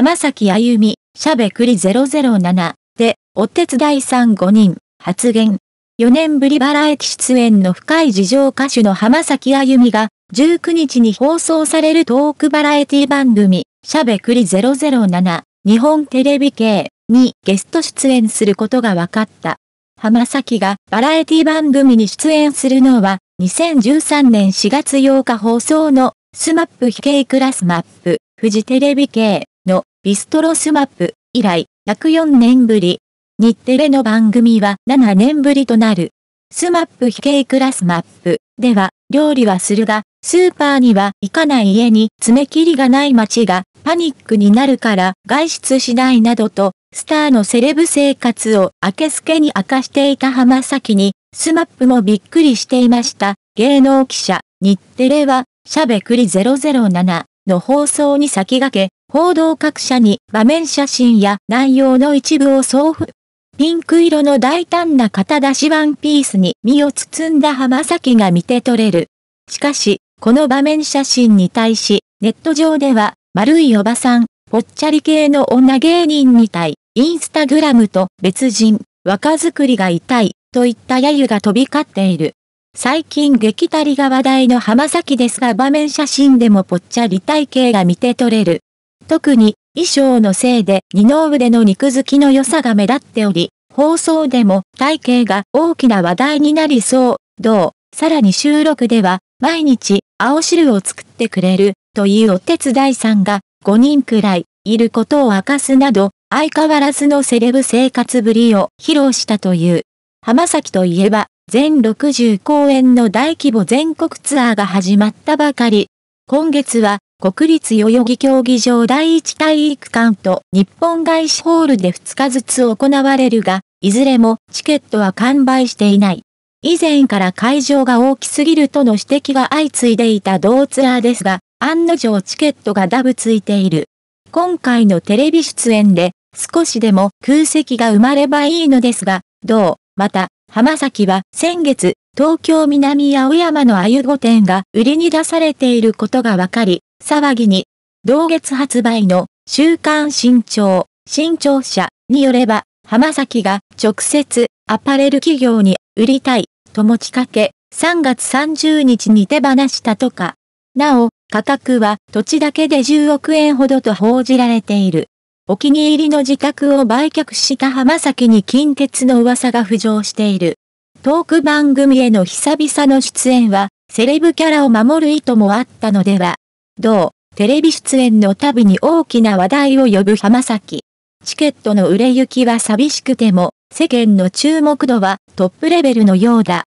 浜崎あゆみ、しゃべくり007で、お手伝いさん5人、発言。4年ぶりバラエティ出演の深い事情歌手の浜崎あゆみが、19日に放送されるトークバラエティ番組、しゃべくり007、日本テレビ系にゲスト出演することが分かった。浜崎がバラエティ番組に出演するのは、2013年4月8日放送のスマップ非系クラスマップ、フジテレビ系ビストロスマップ以来104年ぶり。日テレの番組は7年ぶりとなる。スマップ非系クラスマップでは料理はするが、スーパーには行かない家に爪切りがない街がパニックになるから外出しないなどと、スターのセレブ生活を明けすけに明かしていた浜崎に、スマップもびっくりしていました。芸能記者、日テレは、しゃべくり007。の放送に先駆け、報道各社に場面写真や内容の一部を送付。ピンク色の大胆な肩出しワンピースに身を包んだ浜崎が見て取れる。しかし、この場面写真に対し、ネット上では、丸いおばさん、ぽっちゃり系の女芸人みたい、インスタグラムと別人、若作りが痛い、といった揶揄が飛び交っている。最近激たりが話題の浜崎ですが場面写真でもぽっちゃり体型が見て取れる。特に衣装のせいで二の腕の肉付きの良さが目立っており、放送でも体型が大きな話題になりそう。どう、さらに収録では毎日青汁を作ってくれるというお手伝いさんが5人くらいいることを明かすなど、相変わらずのセレブ生活ぶりを披露したという。浜崎といえば、全60公演の大規模全国ツアーが始まったばかり。今月は、国立代々木競技場第一体育館と日本外資ホールで2日ずつ行われるが、いずれもチケットは完売していない。以前から会場が大きすぎるとの指摘が相次いでいた同ツアーですが、案の定チケットがダブついている。今回のテレビ出演で少しでも空席が埋まればいいのですが、どうまた、浜崎は先月、東京南青山の鮎御店が売りに出されていることがわかり、騒ぎに、同月発売の週刊新潮、新潮社によれば、浜崎が直接アパレル企業に売りたいと持ちかけ、3月30日に手放したとか。なお、価格は土地だけで10億円ほどと報じられている。お気に入りの自宅を売却した浜崎に近鉄の噂が浮上している。トーク番組への久々の出演は、セレブキャラを守る意図もあったのでは。同、テレビ出演の度に大きな話題を呼ぶ浜崎。チケットの売れ行きは寂しくても、世間の注目度はトップレベルのようだ。